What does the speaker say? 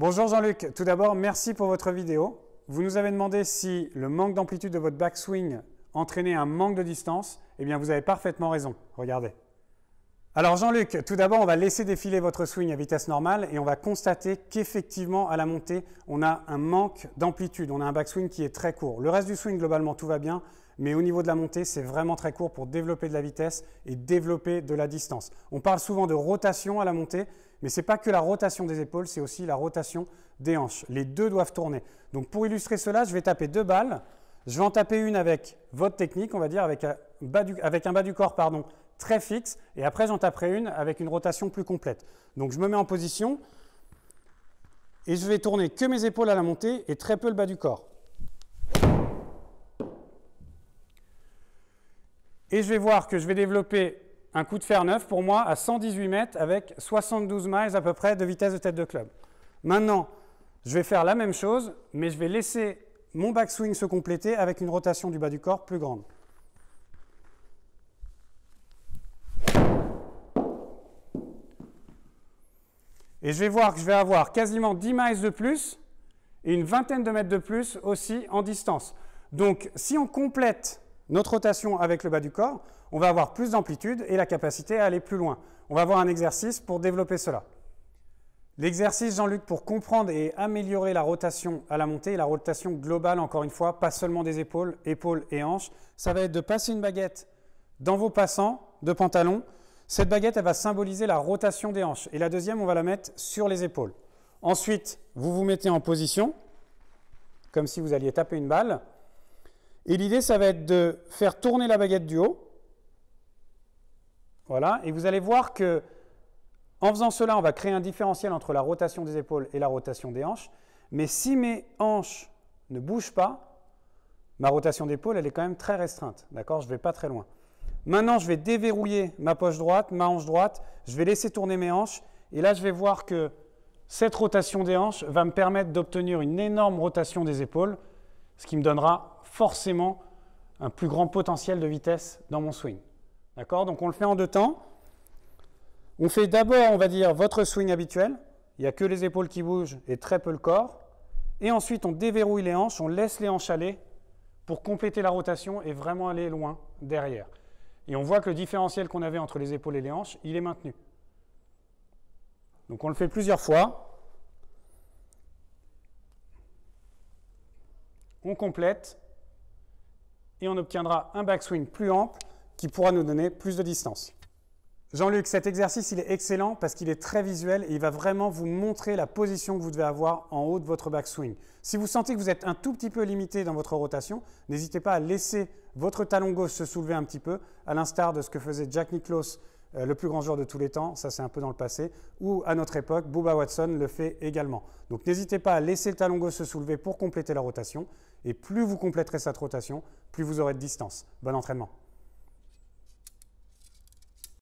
Bonjour Jean-Luc, tout d'abord merci pour votre vidéo. Vous nous avez demandé si le manque d'amplitude de votre backswing entraînait un manque de distance. Eh bien vous avez parfaitement raison, regardez. Alors Jean-Luc, tout d'abord, on va laisser défiler votre swing à vitesse normale et on va constater qu'effectivement, à la montée, on a un manque d'amplitude, on a un backswing qui est très court. Le reste du swing, globalement, tout va bien, mais au niveau de la montée, c'est vraiment très court pour développer de la vitesse et développer de la distance. On parle souvent de rotation à la montée, mais ce n'est pas que la rotation des épaules, c'est aussi la rotation des hanches. Les deux doivent tourner. Donc pour illustrer cela, je vais taper deux balles. Je vais en taper une avec votre technique, on va dire, avec un bas du, avec un bas du corps pardon, très fixe, et après j'en taperai une avec une rotation plus complète. Donc je me mets en position, et je vais tourner que mes épaules à la montée et très peu le bas du corps. Et je vais voir que je vais développer un coup de fer neuf pour moi à 118 mètres avec 72 miles à peu près de vitesse de tête de club. Maintenant, je vais faire la même chose, mais je vais laisser mon backswing se compléter avec une rotation du bas du corps plus grande. Et je vais voir que je vais avoir quasiment 10 miles de plus et une vingtaine de mètres de plus aussi en distance. Donc si on complète notre rotation avec le bas du corps, on va avoir plus d'amplitude et la capacité à aller plus loin. On va avoir un exercice pour développer cela. L'exercice, Jean-Luc, pour comprendre et améliorer la rotation à la montée, la rotation globale, encore une fois, pas seulement des épaules, épaules et hanches, ça va être de passer une baguette dans vos passants de pantalon, cette baguette, elle va symboliser la rotation des hanches. Et la deuxième, on va la mettre sur les épaules. Ensuite, vous vous mettez en position, comme si vous alliez taper une balle. Et l'idée, ça va être de faire tourner la baguette du haut. Voilà. Et vous allez voir que, en faisant cela, on va créer un différentiel entre la rotation des épaules et la rotation des hanches. Mais si mes hanches ne bougent pas, ma rotation d'épaule, elle est quand même très restreinte. D'accord Je ne vais pas très loin. Maintenant, je vais déverrouiller ma poche droite, ma hanche droite. Je vais laisser tourner mes hanches. Et là, je vais voir que cette rotation des hanches va me permettre d'obtenir une énorme rotation des épaules, ce qui me donnera forcément un plus grand potentiel de vitesse dans mon swing. D'accord Donc on le fait en deux temps. On fait d'abord, on va dire, votre swing habituel. Il n'y a que les épaules qui bougent et très peu le corps. Et ensuite, on déverrouille les hanches, on laisse les hanches aller pour compléter la rotation et vraiment aller loin derrière. Et on voit que le différentiel qu'on avait entre les épaules et les hanches, il est maintenu. Donc on le fait plusieurs fois. On complète et on obtiendra un backswing plus ample qui pourra nous donner plus de distance. Jean-Luc, cet exercice, il est excellent parce qu'il est très visuel et il va vraiment vous montrer la position que vous devez avoir en haut de votre backswing. Si vous sentez que vous êtes un tout petit peu limité dans votre rotation, n'hésitez pas à laisser votre talon gauche se soulever un petit peu, à l'instar de ce que faisait Jack Nicklaus, euh, le plus grand joueur de tous les temps, ça c'est un peu dans le passé, ou à notre époque, Booba Watson le fait également. Donc n'hésitez pas à laisser le talon gauche se soulever pour compléter la rotation, et plus vous compléterez cette rotation, plus vous aurez de distance. Bon entraînement.